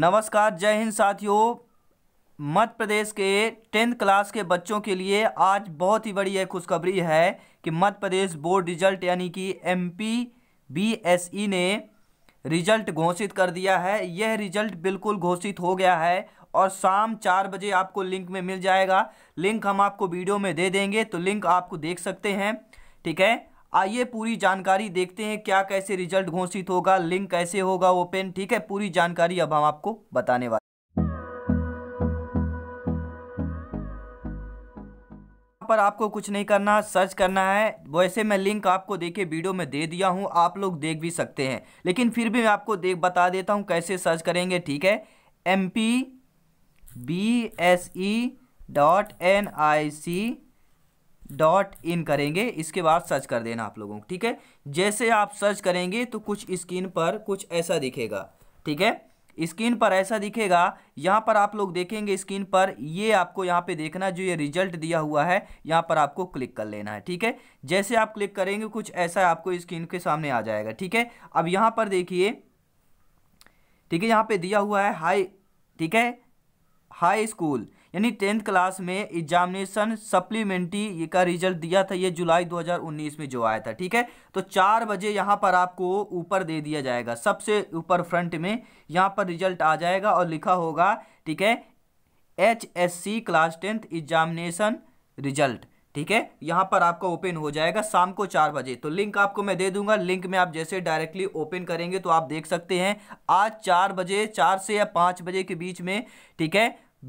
नमस्कार जय हिंद साथियों मध्य प्रदेश के टेंथ क्लास के बच्चों के लिए आज बहुत ही बड़ी यह खुशखबरी है कि मध्य प्रदेश बोर्ड रिजल्ट यानी कि M P B S E ने रिजल्ट घोषित कर दिया है यह रिजल्ट बिल्कुल घोषित हो गया है और शाम चार बजे आपको लिंक में मिल जाएगा लिंक हम आपको वीडियो में दे देंगे तो लिंक आपको देख सकते हैं ठीक है आइए पूरी जानकारी देखते हैं क्या कैसे रिजल्ट घोषित होगा लिंक कैसे होगा ओपन ठीक है पूरी जानकारी अब हम आपको बताने वाले पर आपको कुछ नहीं करना सर्च करना है वैसे मैं लिंक आपको देखे वीडियो में दे दिया हूँ आप लोग देख भी सकते हैं लेकिन फिर भी मैं आपको देख बता देता हूँ कैसे सर्च करेंगे ठीक है M P B S E dot N I C dot in करेंगे इसके बाद सर्च कर देना आप लोगों को ठीक है जैसे आप सर्च करेंगे तो कुछ स्क्रीन पर कुछ ऐसा दिखेगा ठीक है स्क्रीन पर ऐसा दिखेगा यहाँ पर आप लोग देखेंगे स्क्रीन पर ये आपको यहाँ पे देखना जो ये रिजल्ट दिया हुआ है यहाँ पर आपको क्लिक कर लेना है ठीक है जैसे आप क्लिक करेंगे कुछ ऐसा आपको स्क्रीन के सामने आ जाएगा ठीक है अब यहाँ पर देखिए ठीक है यहाँ पे दिया हुआ है हाई ठीक है हाई स्कूल यानी टेंथ क्लास में एग्जामिनेशन सप्लीमेंट्री का रिजल्ट दिया था ये जुलाई 2019 में जो आया था ठीक है तो चार बजे यहाँ पर आपको ऊपर दे दिया जाएगा सबसे ऊपर फ्रंट में यहाँ पर रिजल्ट आ जाएगा और लिखा होगा ठीक है H S C class tenth examination result ठीक है यहाँ पर आपका ओपन हो जाएगा शाम को चार बजे तो लिंक आपको मैं दे दूंगा लिंक में आप जैसे डायरेक्टली ओपन करेंगे तो आप देख सकते हैं आज चार बजे चार से या पाँच बजे के बीच में ठीक है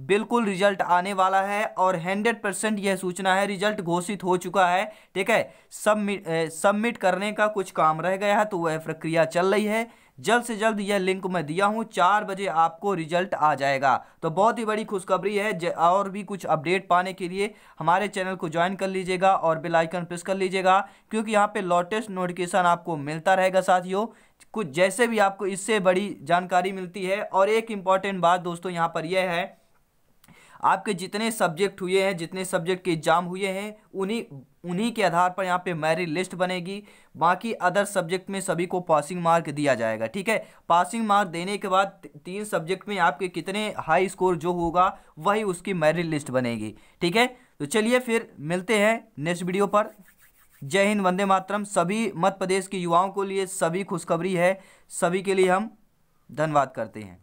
बिल्कुल रिजल्ट आने वाला है और 100 परसेंट यह सूचना है रिजल्ट घोषित हो चुका है ठीक है सबमिट सबमिट करने का कुछ काम रह गया है तो वह प्रक्रिया चल रही है जल्द से जल्द यह लिंक मैं दिया हूँ चार बजे आपको रिजल्ट आ जाएगा तो बहुत ही बड़ी खुशखबरी है और भी कुछ अपडेट पाने के लिए हमारे चैनल को ज्वाइन कर लीजिएगा और बेल आइकन प्रेस कर लीजिएगा क्योंकि यहाँ पे लॉटेस्ट नोटिफिकेशन आपको मिलता रहेगा साथियों कुछ जैसे भी आपको इससे बड़ी जानकारी मिलती है और एक इम्पॉर्टेंट बात दोस्तों यहाँ पर यह है आपके जितने सब्जेक्ट हुए हैं जितने सब्जेक्ट के एग्ज़ाम हुए हैं उन्हीं उन्हीं के आधार पर यहाँ पे मेरिट लिस्ट बनेगी बाकी अदर सब्जेक्ट में सभी को पासिंग मार्क दिया जाएगा ठीक है पासिंग मार्क देने के बाद तीन सब्जेक्ट में आपके कितने हाई स्कोर जो होगा वही उसकी मेरिट लिस्ट बनेगी ठीक है तो चलिए फिर मिलते हैं नेक्स्ट वीडियो पर जय हिंद वंदे मातरम सभी मध्य प्रदेश के युवाओं को लिए सभी खुशखबरी है सभी के लिए हम धन्यवाद करते हैं